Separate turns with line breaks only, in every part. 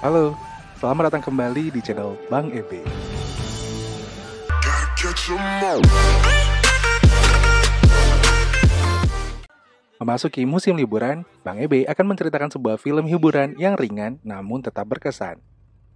Halo, selamat datang kembali di channel Bang EB. Memasuki musim liburan, Bang EB akan menceritakan sebuah film hiburan yang ringan namun tetap berkesan.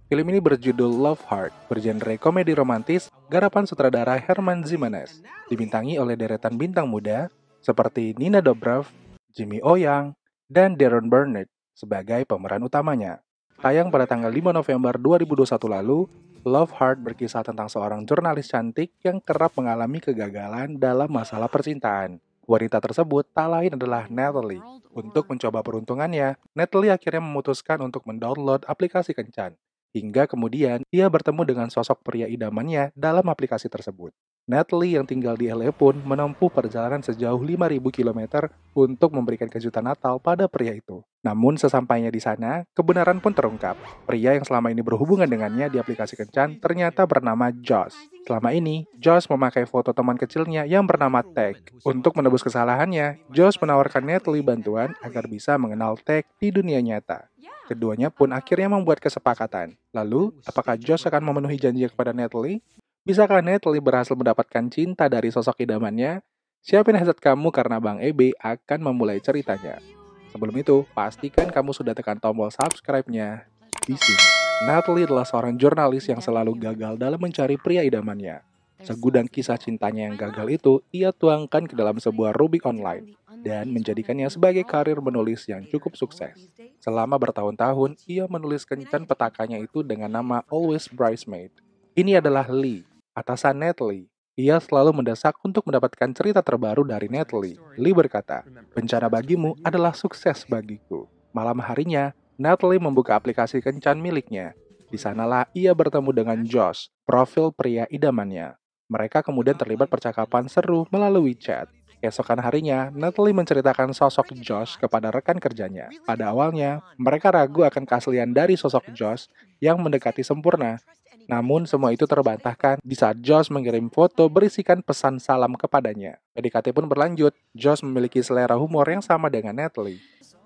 Film ini berjudul Love Heart, bergenre komedi romantis garapan sutradara Herman Zimanes, dibintangi oleh deretan bintang muda seperti Nina Dobrev, Jimmy Oyang, dan Darren Burnett sebagai pemeran utamanya. Tayang pada tanggal 5 November 2021 lalu, Love Heart berkisah tentang seorang jurnalis cantik yang kerap mengalami kegagalan dalam masalah percintaan. Wanita tersebut tak lain adalah Natalie. Untuk mencoba peruntungannya, Natalie akhirnya memutuskan untuk mendownload aplikasi kencan hingga kemudian ia bertemu dengan sosok pria idamannya dalam aplikasi tersebut. Natalie yang tinggal di LA pun menempuh perjalanan sejauh 5.000 km untuk memberikan kejutan Natal pada pria itu. Namun sesampainya di sana, kebenaran pun terungkap. Pria yang selama ini berhubungan dengannya di aplikasi kencan ternyata bernama Josh. Selama ini, Josh memakai foto teman kecilnya yang bernama Tech. Untuk menebus kesalahannya, Josh menawarkan Natalie bantuan agar bisa mengenal Tech di dunia nyata. Keduanya pun akhirnya membuat kesepakatan. Lalu, apakah Josh akan memenuhi janji kepada Natalie? Bisakah Natalie berhasil mendapatkan cinta dari sosok idamannya? Siapin headset kamu karena Bang EB akan memulai ceritanya. Sebelum itu, pastikan kamu sudah tekan tombol subscribe-nya di sini. Natalie adalah seorang jurnalis yang selalu gagal dalam mencari pria idamannya. Segudang kisah cintanya yang gagal itu, ia tuangkan ke dalam sebuah Rubik online dan menjadikannya sebagai karir menulis yang cukup sukses. Selama bertahun-tahun, ia menulis kencan petakannya itu dengan nama Always Bridesmaid. Ini adalah Lee, atasan Natalie. Ia selalu mendesak untuk mendapatkan cerita terbaru dari Natalie. Lee berkata, bencana bagimu adalah sukses bagiku. Malam harinya, Natalie membuka aplikasi kencan miliknya. Di sanalah ia bertemu dengan Josh, profil pria idamannya. Mereka kemudian terlibat percakapan seru melalui chat. Keesokan harinya, Natalie menceritakan sosok Josh kepada rekan kerjanya. Pada awalnya, mereka ragu akan keaslian dari sosok Josh yang mendekati sempurna, namun semua itu terbantahkan di saat Josh mengirim foto berisikan pesan salam kepadanya. PDKT pun berlanjut. Josh memiliki selera humor yang sama dengan Natalie.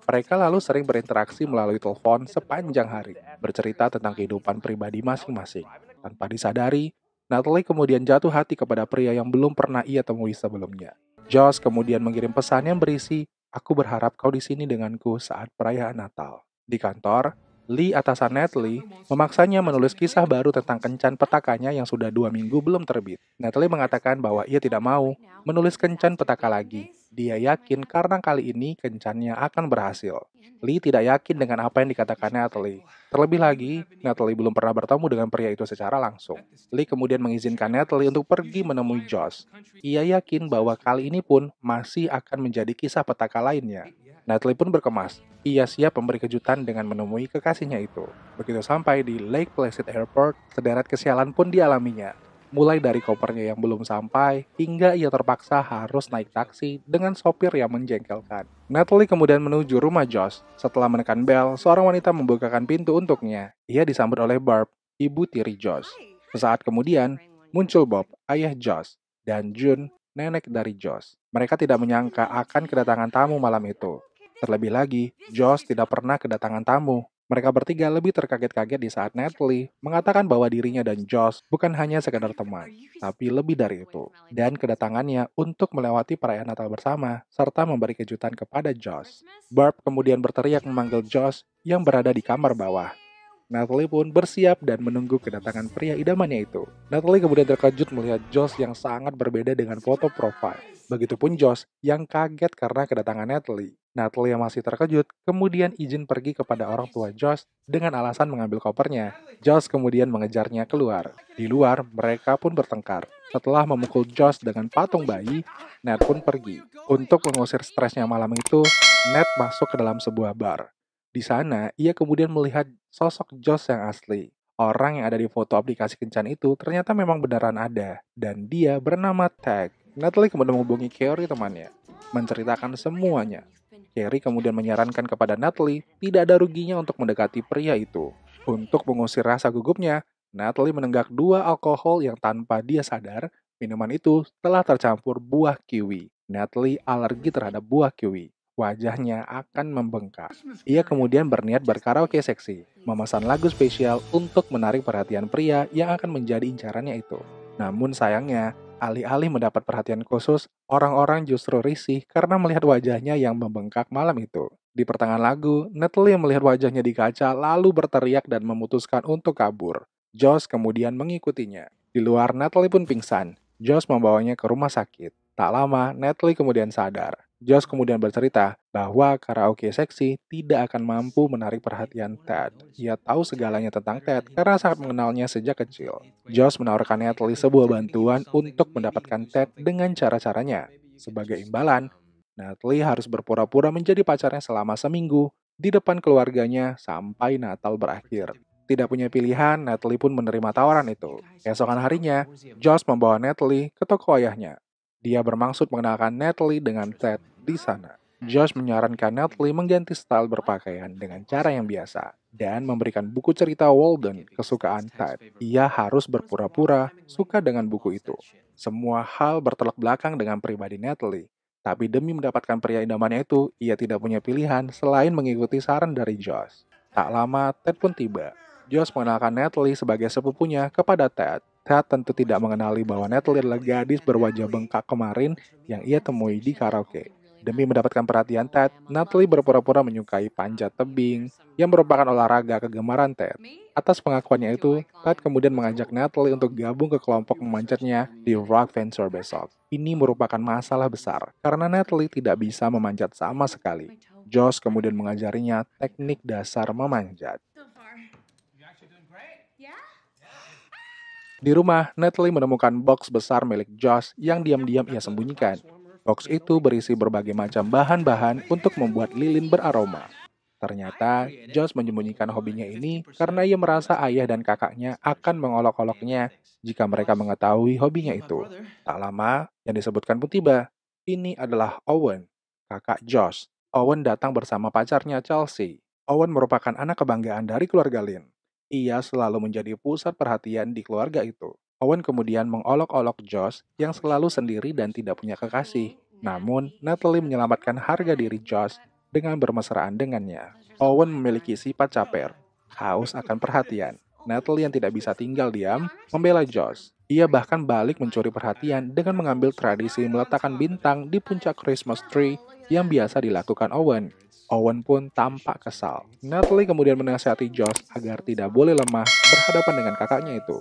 Mereka lalu sering berinteraksi melalui telepon sepanjang hari, bercerita tentang kehidupan pribadi masing-masing. Tanpa disadari, Natalie kemudian jatuh hati kepada pria yang belum pernah ia temui sebelumnya. Josh kemudian mengirim pesan yang berisi, Aku berharap kau di sini denganku saat perayaan Natal. Di kantor, Lee atasan Natalie memaksanya menulis kisah baru tentang kencan petakanya yang sudah dua minggu belum terbit. Natalie mengatakan bahwa ia tidak mau menulis kencan petaka lagi. Dia yakin karena kali ini kencannya akan berhasil. Lee tidak yakin dengan apa yang dikatakan Natalie. Terlebih lagi, Natalie belum pernah bertemu dengan pria itu secara langsung. Lee kemudian mengizinkan Natalie untuk pergi menemui Josh. Ia yakin bahwa kali ini pun masih akan menjadi kisah petaka lainnya. Natalie pun berkemas. Ia siap memberi kejutan dengan menemui kekasihnya itu. Begitu sampai di Lake Placid Airport, sederet kesialan pun dialaminya. Mulai dari kopernya yang belum sampai, hingga ia terpaksa harus naik taksi dengan sopir yang menjengkelkan. Natalie kemudian menuju rumah Josh. Setelah menekan bel, seorang wanita membukakan pintu untuknya. Ia disambut oleh Barb, ibu tiri Josh. Sesaat kemudian, muncul Bob, ayah Josh, dan June, nenek dari Josh. Mereka tidak menyangka akan kedatangan tamu malam itu. Terlebih lagi, Josh tidak pernah kedatangan tamu. Mereka bertiga lebih terkaget-kaget di saat Natalie mengatakan bahwa dirinya dan Josh bukan hanya sekedar teman, tapi lebih dari itu. Dan kedatangannya untuk melewati perayaan Natal bersama, serta memberi kejutan kepada Josh. Barb kemudian berteriak memanggil Josh yang berada di kamar bawah. Natalie pun bersiap dan menunggu kedatangan pria idamannya itu. Natalie kemudian terkejut melihat Josh yang sangat berbeda dengan foto profil. Begitupun Josh yang kaget karena kedatangan Natalie. Natalie yang masih terkejut, kemudian izin pergi kepada orang tua Josh dengan alasan mengambil kopernya. Josh kemudian mengejarnya keluar. Di luar, mereka pun bertengkar. Setelah memukul Josh dengan patung bayi, Ned pun pergi. Untuk mengusir stresnya malam itu, Ned masuk ke dalam sebuah bar. Di sana, ia kemudian melihat sosok Josh yang asli. Orang yang ada di foto aplikasi kencan itu ternyata memang beneran ada, dan dia bernama Tag. Natalie kemudian menghubungi Carrie temannya, menceritakan semuanya. Carrie kemudian menyarankan kepada Natalie tidak ada ruginya untuk mendekati pria itu. Untuk mengusir rasa gugupnya, Natalie menenggak dua alkohol yang tanpa dia sadar, minuman itu telah tercampur buah kiwi. Natalie alergi terhadap buah kiwi. Wajahnya akan membengkak. Ia kemudian berniat berkaraoke seksi, memesan lagu spesial untuk menarik perhatian pria yang akan menjadi incarannya itu. Namun sayangnya, Alih-alih mendapat perhatian khusus, orang-orang justru risih karena melihat wajahnya yang membengkak malam itu. Di pertengahan lagu, Natalie melihat wajahnya di kaca lalu berteriak dan memutuskan untuk kabur. Josh kemudian mengikutinya. Di luar, Natalie pun pingsan. Josh membawanya ke rumah sakit. Tak lama, Natalie kemudian sadar. Josh kemudian bercerita bahwa karaoke seksi tidak akan mampu menarik perhatian Ted. Ia tahu segalanya tentang Ted karena sangat mengenalnya sejak kecil. Josh menawarkan Natalie sebuah bantuan untuk mendapatkan Ted dengan cara-caranya. Sebagai imbalan, Natalie harus berpura-pura menjadi pacarnya selama seminggu di depan keluarganya sampai Natal berakhir tidak punya pilihan, Natalie pun menerima tawaran itu. Keesokan harinya, Josh membawa Natalie ke toko ayahnya. Dia bermaksud mengenalkan Natalie dengan Ted di sana. Josh menyarankan Natalie mengganti style berpakaian dengan cara yang biasa dan memberikan buku cerita Walden kesukaan Ted. Ia harus berpura-pura suka dengan buku itu. Semua hal bertelek belakang dengan pribadi Natalie. Tapi demi mendapatkan pria idamannya itu, ia tidak punya pilihan selain mengikuti saran dari Josh. Tak lama, Ted pun tiba. Josh mengenalkan Natalie sebagai sepupunya kepada Ted. Ted tentu tidak mengenali bahwa Natalie adalah gadis berwajah bengkak kemarin yang ia temui di karaoke. Demi mendapatkan perhatian Ted, Natalie berpura-pura menyukai panjat tebing, yang merupakan olahraga kegemaran Ted. Atas pengakuannya itu, Ted kemudian mengajak Natalie untuk gabung ke kelompok memanjatnya di Rock Venture besok. Ini merupakan masalah besar, karena Natalie tidak bisa memanjat sama sekali. Josh kemudian mengajarinya teknik dasar memanjat. Di rumah, Natalie menemukan box besar milik Josh yang diam-diam ia sembunyikan. Box itu berisi berbagai macam bahan-bahan untuk membuat lilin beraroma. Ternyata, Josh menyembunyikan hobinya ini karena ia merasa ayah dan kakaknya akan mengolok-oloknya jika mereka mengetahui hobinya itu. Tak lama, yang disebutkan pun tiba. Ini adalah Owen, kakak Josh. Owen datang bersama pacarnya Chelsea. Owen merupakan anak kebanggaan dari keluarga Lin. Ia selalu menjadi pusat perhatian di keluarga itu. Owen kemudian mengolok-olok Josh yang selalu sendiri dan tidak punya kekasih. Namun, Natalie menyelamatkan harga diri Josh dengan bermesraan dengannya. Owen memiliki sifat caper, haus akan perhatian. Natalie yang tidak bisa tinggal diam membela Josh. Ia bahkan balik mencuri perhatian dengan mengambil tradisi meletakkan bintang di puncak Christmas tree yang biasa dilakukan Owen. Owen pun tampak kesal. Natalie kemudian menasihati Josh agar tidak boleh lemah berhadapan dengan kakaknya itu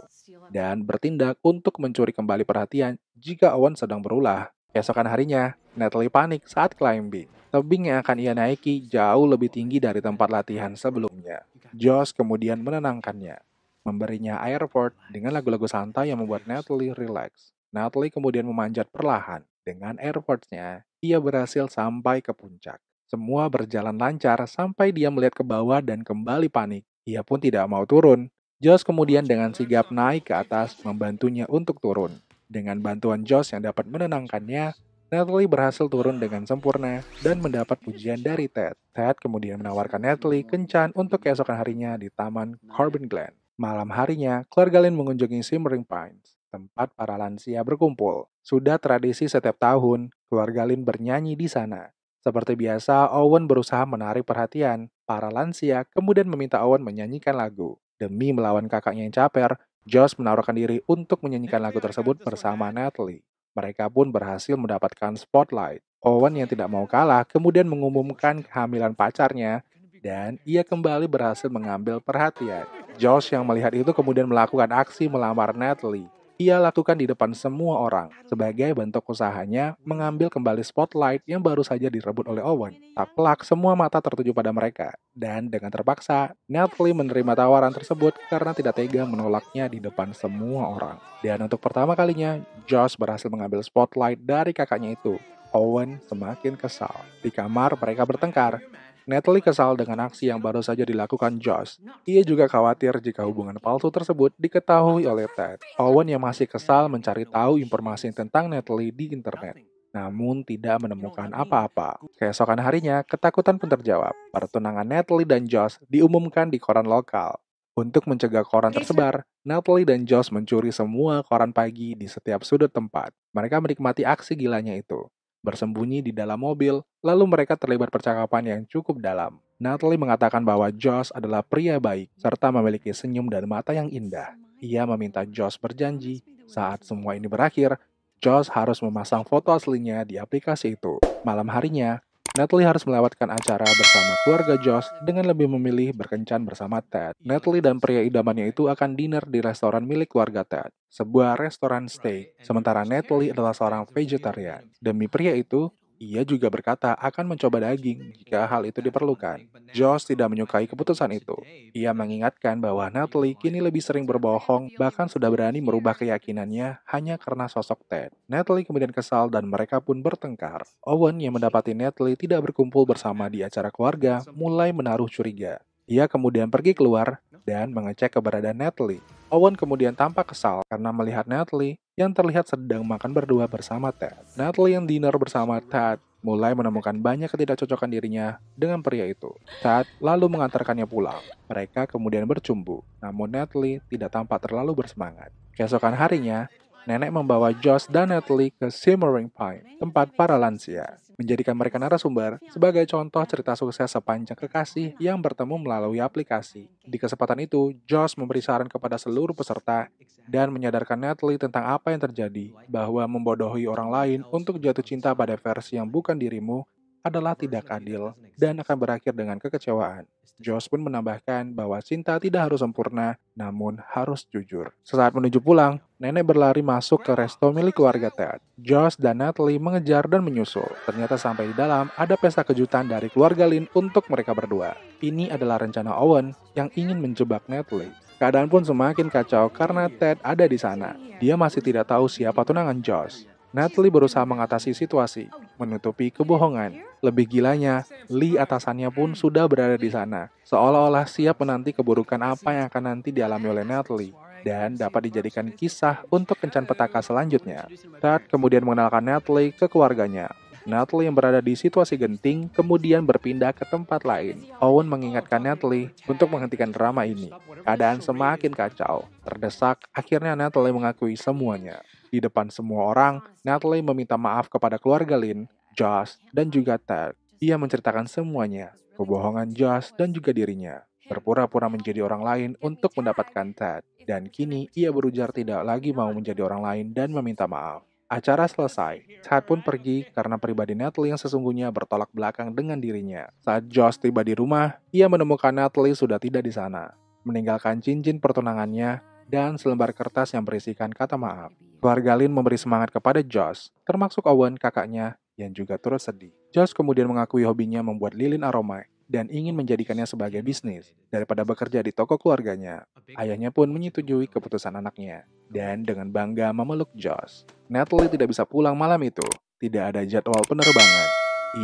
dan bertindak untuk mencuri kembali perhatian jika Owen sedang berulah. Keesokan harinya, Natalie panik saat climbing. Tebing yang akan ia naiki jauh lebih tinggi dari tempat latihan sebelumnya. Josh kemudian menenangkannya, memberinya airport dengan lagu-lagu santai yang membuat Natalie relax. Natalie kemudian memanjat perlahan. Dengan airportnya, ia berhasil sampai ke puncak. Semua berjalan lancar sampai dia melihat ke bawah dan kembali panik. Ia pun tidak mau turun. Josh kemudian dengan sigap naik ke atas membantunya untuk turun. Dengan bantuan Josh yang dapat menenangkannya, Natalie berhasil turun dengan sempurna dan mendapat pujian dari Ted. Ted kemudian menawarkan Natalie kencan untuk keesokan harinya di Taman Corbin Glen. Malam harinya, Claire Galin mengunjungi Simmering Pines, tempat para lansia berkumpul. Sudah tradisi setiap tahun, keluarga Lin bernyanyi di sana. Seperti biasa, Owen berusaha menarik perhatian. Para lansia kemudian meminta Owen menyanyikan lagu. Demi melawan kakaknya yang caper, Josh menawarkan diri untuk menyanyikan lagu tersebut bersama Natalie. Mereka pun berhasil mendapatkan spotlight. Owen yang tidak mau kalah kemudian mengumumkan kehamilan pacarnya dan ia kembali berhasil mengambil perhatian. Josh yang melihat itu kemudian melakukan aksi melamar Natalie ia lakukan di depan semua orang sebagai bentuk usahanya mengambil kembali spotlight yang baru saja direbut oleh Owen. Tak pelak, semua mata tertuju pada mereka. Dan dengan terpaksa, Natalie menerima tawaran tersebut karena tidak tega menolaknya di depan semua orang. Dan untuk pertama kalinya, Josh berhasil mengambil spotlight dari kakaknya itu. Owen semakin kesal. Di kamar mereka bertengkar, Natalie kesal dengan aksi yang baru saja dilakukan Josh. Ia juga khawatir jika hubungan palsu tersebut diketahui oleh Ted. Owen yang masih kesal mencari tahu informasi tentang Natalie di internet. Namun tidak menemukan apa-apa. Keesokan harinya, ketakutan pun terjawab. Pertunangan Natalie dan Josh diumumkan di koran lokal. Untuk mencegah koran tersebar, Natalie dan Josh mencuri semua koran pagi di setiap sudut tempat. Mereka menikmati aksi gilanya itu bersembunyi di dalam mobil, lalu mereka terlibat percakapan yang cukup dalam. Natalie mengatakan bahwa Josh adalah pria baik, serta memiliki senyum dan mata yang indah. Ia meminta Josh berjanji, saat semua ini berakhir, Josh harus memasang foto aslinya di aplikasi itu. Malam harinya, Natalie harus melewatkan acara bersama keluarga Josh dengan lebih memilih berkencan bersama Ted. Natalie dan pria idamannya itu akan dinner di restoran milik keluarga Ted, sebuah restoran steak, sementara Natalie adalah seorang vegetarian. Demi pria itu, ia juga berkata akan mencoba daging jika hal itu diperlukan. Josh tidak menyukai keputusan itu. Ia mengingatkan bahwa Natalie kini lebih sering berbohong, bahkan sudah berani merubah keyakinannya hanya karena sosok Ted. Natalie kemudian kesal dan mereka pun bertengkar. Owen yang mendapati Natalie tidak berkumpul bersama di acara keluarga mulai menaruh curiga. Ia kemudian pergi keluar dan mengecek keberadaan Natalie. Owen kemudian tampak kesal karena melihat Natalie yang terlihat sedang makan berdua bersama Ted. Natalie yang dinner bersama Ted mulai menemukan banyak ketidakcocokan dirinya dengan pria itu. Ted lalu mengantarkannya pulang. Mereka kemudian bercumbu, namun Natalie tidak tampak terlalu bersemangat. Keesokan harinya, nenek membawa Josh dan Natalie ke Simmering Pine, tempat para lansia menjadikan mereka narasumber sebagai contoh cerita sukses sepanjang kekasih yang bertemu melalui aplikasi. Di kesempatan itu, Josh memberi saran kepada seluruh peserta dan menyadarkan Natalie tentang apa yang terjadi, bahwa membodohi orang lain untuk jatuh cinta pada versi yang bukan dirimu adalah tidak adil dan akan berakhir dengan kekecewaan. Josh pun menambahkan bahwa cinta tidak harus sempurna, namun harus jujur. Saat menuju pulang, nenek berlari masuk ke resto milik keluarga Ted. Josh dan Natalie mengejar dan menyusul. Ternyata sampai di dalam, ada pesta kejutan dari keluarga Lin untuk mereka berdua. Ini adalah rencana Owen yang ingin menjebak Natalie. Keadaan pun semakin kacau karena Ted ada di sana. Dia masih tidak tahu siapa tunangan Josh. Natalie berusaha mengatasi situasi menutupi kebohongan. Lebih gilanya, Lee atasannya pun sudah berada di sana, seolah-olah siap menanti keburukan apa yang akan nanti dialami oleh Natalie dan dapat dijadikan kisah untuk kencan petaka selanjutnya. Tad kemudian mengenalkan Natalie ke keluarganya, Natalie yang berada di situasi genting kemudian berpindah ke tempat lain. Owen mengingatkan Natalie untuk menghentikan drama ini. Keadaan semakin kacau. Terdesak, akhirnya Natalie mengakui semuanya. Di depan semua orang, Natalie meminta maaf kepada keluarga Lynn, Josh, dan juga Ted. Ia menceritakan semuanya, kebohongan Josh dan juga dirinya. Berpura-pura menjadi orang lain untuk mendapatkan Ted. Dan kini ia berujar tidak lagi mau menjadi orang lain dan meminta maaf. Acara selesai, Chad pun pergi karena pribadi Natalie yang sesungguhnya bertolak belakang dengan dirinya. Saat Josh tiba di rumah, ia menemukan Natalie sudah tidak di sana, meninggalkan cincin pertunangannya dan selembar kertas yang berisikan kata maaf. Keluarga Lin memberi semangat kepada Josh, termasuk Owen kakaknya yang juga turut sedih. Josh kemudian mengakui hobinya membuat lilin aroma dan ingin menjadikannya sebagai bisnis daripada bekerja di toko keluarganya. Ayahnya pun menyetujui keputusan anaknya dan dengan bangga memeluk Josh. Natalie tidak bisa pulang malam itu, tidak ada jadwal penerbangan.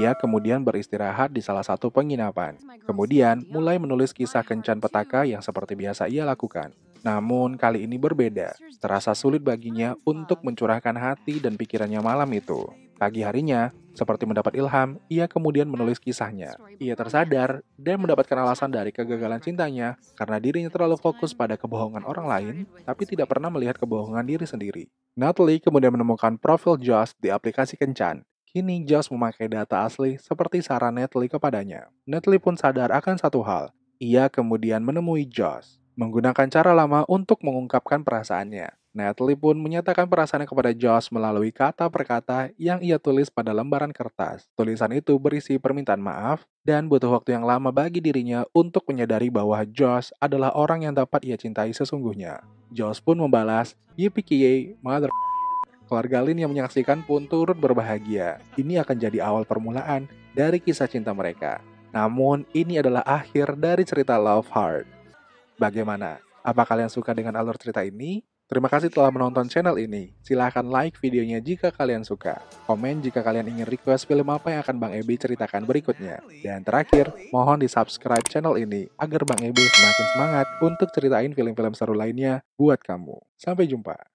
Ia kemudian beristirahat di salah satu penginapan. Kemudian mulai menulis kisah kencan petaka yang seperti biasa ia lakukan. Namun kali ini berbeda, terasa sulit baginya untuk mencurahkan hati dan pikirannya malam itu. Pagi harinya, seperti mendapat ilham, ia kemudian menulis kisahnya. Ia tersadar dan mendapatkan alasan dari kegagalan cintanya karena dirinya terlalu fokus pada kebohongan orang lain, tapi tidak pernah melihat kebohongan diri sendiri. Natalie kemudian menemukan profil Josh di aplikasi Kencan. Kini Josh memakai data asli seperti saran Natalie kepadanya. Natalie pun sadar akan satu hal. Ia kemudian menemui Josh, menggunakan cara lama untuk mengungkapkan perasaannya. Natalie pun menyatakan perasaannya kepada Josh melalui kata per kata yang ia tulis pada lembaran kertas. Tulisan itu berisi permintaan maaf dan butuh waktu yang lama bagi dirinya untuk menyadari bahwa Josh adalah orang yang dapat ia cintai sesungguhnya. Josh pun membalas, Yippee mother Keluarga Lin yang menyaksikan pun turut berbahagia. Ini akan jadi awal permulaan dari kisah cinta mereka. Namun, ini adalah akhir dari cerita Love Heart. Bagaimana? Apa kalian suka dengan alur cerita ini? Terima kasih telah menonton channel ini. Silahkan like videonya jika kalian suka. Komen jika kalian ingin request film apa yang akan Bang Ebi ceritakan berikutnya. Dan terakhir, mohon di-subscribe channel ini agar Bang Ebi semakin semangat untuk ceritain film-film seru lainnya buat kamu. Sampai jumpa.